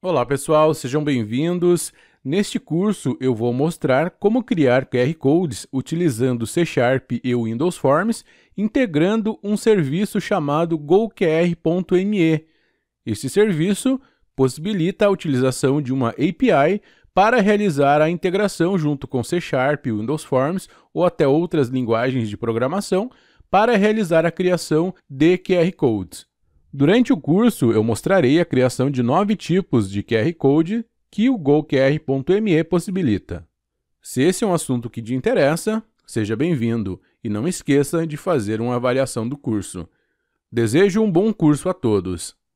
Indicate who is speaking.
Speaker 1: Olá pessoal, sejam bem-vindos. Neste curso eu vou mostrar como criar QR Codes utilizando C Sharp e Windows Forms, integrando um serviço chamado goqr.me. Este serviço possibilita a utilização de uma API para realizar a integração junto com C Sharp, Windows Forms ou até outras linguagens de programação para realizar a criação de QR Codes. Durante o curso, eu mostrarei a criação de nove tipos de QR Code que o GoQR.me possibilita. Se esse é um assunto que te interessa, seja bem-vindo e não esqueça de fazer uma avaliação do curso. Desejo um bom curso a todos!